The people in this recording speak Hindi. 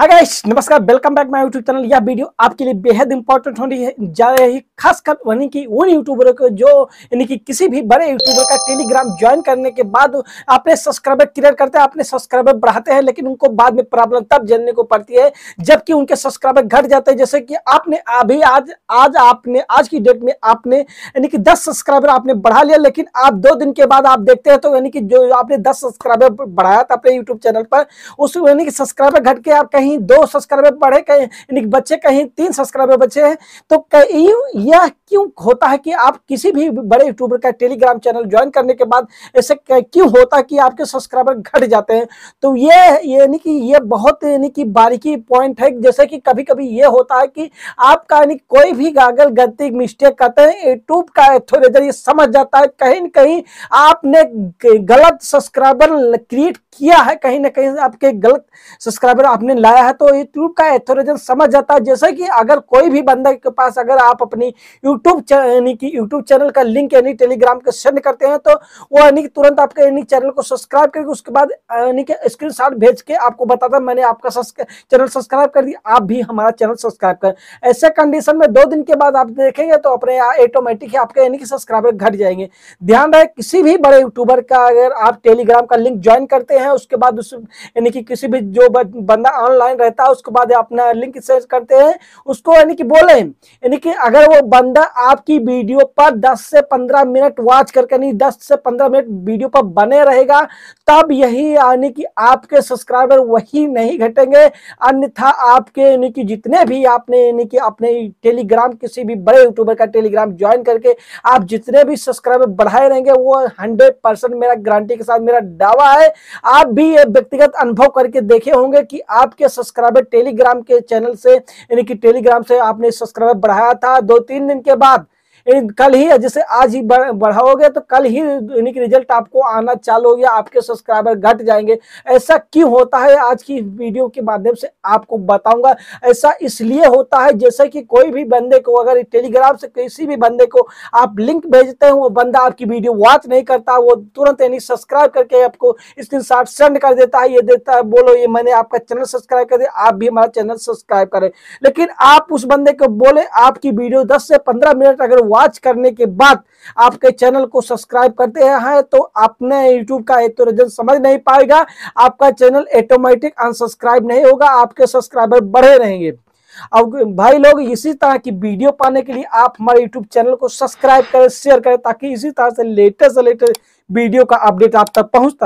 गाइस नमस्कार welcome back my YouTube channel यह वीडियो आपके लिए बेहद इंपॉर्टेंट होनी है जा रही खासकर वहीं की उन यूट्यूबरों को जो यानी कि किसी भी बड़े यूट्यूबर का टेलीग्राम ज्वाइन करने के बाद अपने सब्सक्राइबर क्लियर करते हैं अपने सब्सक्राइबर बढ़ाते हैं लेकिन उनको बाद में प्रॉब्लम तब जानने को पड़ती है जबकि उनके सब्सक्राइबर घट जाते हैं जैसे कि आपने अभी आज आज आपने आज की डेट में आपने यानी कि दस सब्सक्राइबर आपने बढ़ा लिया लेकिन आप दो दिन के बाद आप देखते हैं तो यानी कि जो आपने दस सब्सक्राइबर बढ़ाया था अपने यूट्यूब चैनल पर उस यानी कि सब्सक्राइबर घट के आप कहीं कहीं दो सब्सक्राइबर बढ़े कहीं बच्चे कहीं तीन सब्सक्राइबर बच्चे हैं तो कहीं यह क्यों होता है कि आप किसी भी बड़े यूट्यूबर का टेलीग्राम चैनल ज्वाइन करने के बाद ऐसे क्यों होता है कि आपके सब्सक्राइबर घट जाते हैं तो ये यानी कि यह बहुत यानी कि बारीकी पॉइंट है जैसे कि कभी कभी यह होता है कि आपका यानी कोई भी गागल गलती मिस्टेक करते हैं यूट्यूब का एथोरेजर ये समझ जाता है कहीं ना कहीं आपने गलत सब्सक्राइबर क्रिएट किया है कहीं ना कहीं आपके गलत सब्सक्राइबर आपने लाया बताया है तो यूट्यूब का एथोरिजन समझ जाता है जैसे कि अगर कोई भी बंदा के पास अगर आप अपनी यूट्यूब यानी कि यूट्यूब चैनल का लिंक यानी टेलीग्राम के सेंड करते हैं तो वो यानी कि तुरंत आपके यानी चैनल को सब्सक्राइब करके उसके बाद यानी कि स्क्रीन भेज के आपको बताता मैंने आपका चैनल सब्सक्राइब कर दिया आप भी हमारा चैनल सब्सक्राइब करें ऐसे कंडीशन में दो दिन के बाद आप देखेंगे तो अपने ऑटोमेटिक ही आपके यानी कि सब्सक्राइबर घट जाएंगे ध्यान रहे किसी भी बड़े यूट्यूबर का अगर आप टेलीग्राम का लिंक ज्वाइन करते हैं उसके बाद उस यानी कि किसी भी जो बंदा ऑनलाइन लाइन रहता है उसके बाद अपना लिंक सर्च करते हैं उसको यानी कि बोले यानी कि अगर वो बंदा आपकी वीडियो पर 10 से 15 मिनट वॉच करके नहीं 10 से 15 मिनट वीडियो पर बने रहेगा तब यही यानी कि आपके सब्सक्राइबर वही नहीं घटेंगे अन्यथा आपके यानी कि जितने भी आपने यानी कि अपने टेलीग्राम किसी भी बड़े यूट्यूबर का टेलीग्राम ज्वाइन करके आप जितने भी सब्सक्राइबर बढ़ाए रहेंगे वो हंड्रेड मेरा गारंटी के साथ मेरा दावा है आप भी ये व्यक्तिगत अनुभव करके देखे होंगे कि आपके सब्सक्राइबर टेलीग्राम के चैनल से यानी कि टेलीग्राम से आपने सब्सक्राइबर बढ़ाया था दो तीन दिन के बाद कल ही जैसे आज ही बढ़ाओगे तो कल ही यानी कि रिजल्ट आपको आना चालू हो गया आपके सब्सक्राइबर घट जाएंगे ऐसा क्यों होता है आज की वीडियो के माध्यम से आपको बताऊंगा ऐसा इसलिए होता है जैसे कि कोई भी बंदे को अगर टेलीग्राम से किसी भी बंदे को आप लिंक भेजते हैं वो बंदा आपकी वीडियो वॉच नहीं करता वो तुरंत यानी सब्सक्राइब करके आपको स्क्रीन सेंड कर देता है ये देता है बोलो ये मैंने आपका चैनल सब्सक्राइब कर दिया आप भी हमारा चैनल सब्सक्राइब करें लेकिन आप आप उस बंदे को बोले आपकी वीडियो 10 से 15 मिनट अगर वॉच करने के बाद आपके चैनल को सब्सक्राइब करते हैं तो अपने यूट्यूब का एक तो रिजल्ट समझ नहीं पाएगा आपका चैनल ऑटोमेटिक अनसब्सक्राइब नहीं होगा आपके सब्सक्राइबर बढ़े रहेंगे अब भाई लोग इसी तरह की वीडियो पाने के लिए आप हमारे यूट्यूब चैनल को सब्सक्राइब करें शेयर करें ताकि इसी तरह से लेटेस्ट से लेटेस्ट वीडियो का अपडेट आप तक पहुंचता